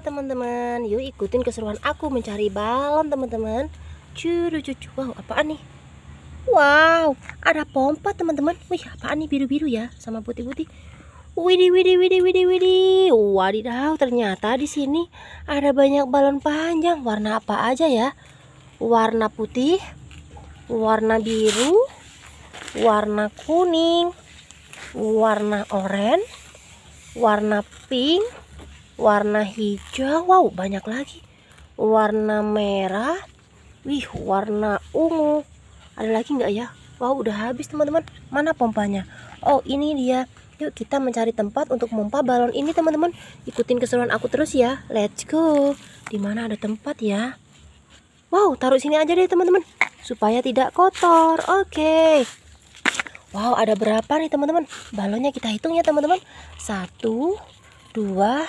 teman-teman, yuk ikutin keseruan aku mencari balon teman-teman Curu cucu, wow apaan nih? Wow, ada pompa teman-teman Wih apaan nih biru-biru ya sama putih-putih widi widi widi-widi-widi-widi-widi, Wadidaw, ternyata di sini ada banyak balon panjang Warna apa aja ya? Warna putih, warna biru, warna kuning, warna oranye, warna pink warna hijau wow banyak lagi warna merah wih warna ungu ada lagi nggak ya wow udah habis teman-teman mana pompanya oh ini dia yuk kita mencari tempat untuk pompa balon ini teman-teman ikutin keseruan aku terus ya let's go dimana ada tempat ya wow taruh sini aja deh teman-teman supaya tidak kotor oke okay. wow ada berapa nih teman-teman balonnya kita hitung ya teman-teman satu dua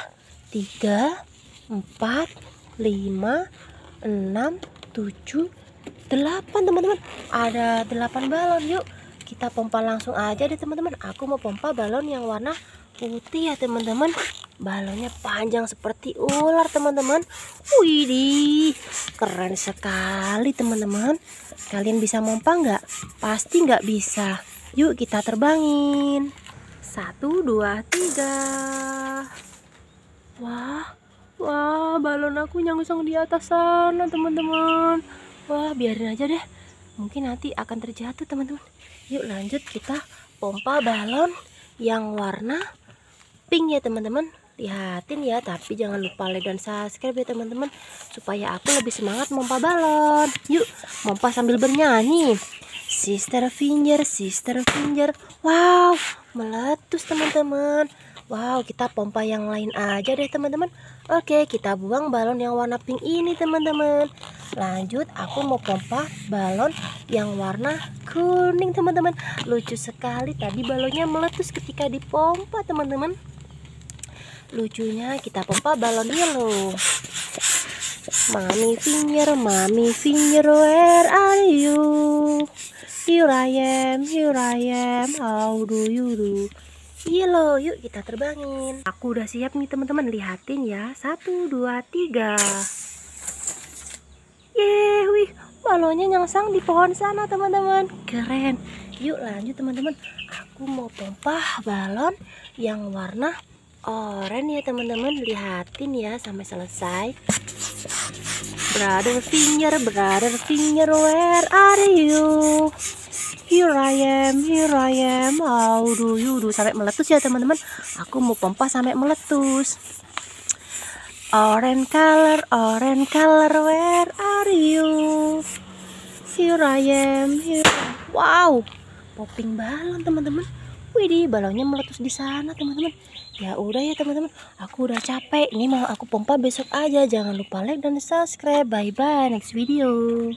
tiga empat lima enam tujuh delapan teman-teman ada delapan balon yuk kita pompa langsung aja deh teman-teman aku mau pompa balon yang warna putih ya teman-teman balonnya panjang seperti ular teman-teman widih keren sekali teman-teman kalian bisa pompa nggak pasti nggak bisa yuk kita terbangin satu dua tiga Wah, wah balon aku nyangsang di atas sana teman-teman. Wah biarin aja deh. Mungkin nanti akan terjatuh teman-teman. Yuk lanjut kita pompa balon yang warna pink ya teman-teman lihatin ya tapi jangan lupa like dan subscribe ya teman-teman supaya aku lebih semangat pompa balon yuk pompa sambil bernyanyi sister finger sister finger wow meletus teman-teman Wow kita pompa yang lain aja deh teman-teman Oke kita buang balon yang warna pink ini teman-teman Lanjut aku mau pompa balon yang warna kuning teman-teman Lucu sekali tadi balonnya meletus ketika dipompa teman-teman Lucunya kita pompa balon yellow Mami finger, mami finger, where are you? Here I am, here I am, how do you do? Yelo, iya yuk kita terbangin. Aku udah siap nih teman-teman, lihatin ya. Satu, dua, tiga. Yeay, wih, balonnya nyangsang di pohon sana teman-teman. Keren. Yuk lanjut teman-teman. Aku mau pompa balon yang warna oranye ya teman-teman. Lihatin ya sampai selesai. Brother finger, brother finger, where are you? Here I am, here I am, how do you sampai meletus ya teman-teman. Aku mau pompa sampai meletus. Orange color, orange color, where are you? Here I am, here. Wow, popping balon teman-teman. Widih, balonnya meletus di sana teman-teman. Ya udah ya teman-teman, aku udah capek. Ini mau aku pompa besok aja. Jangan lupa like dan subscribe. Bye bye next video.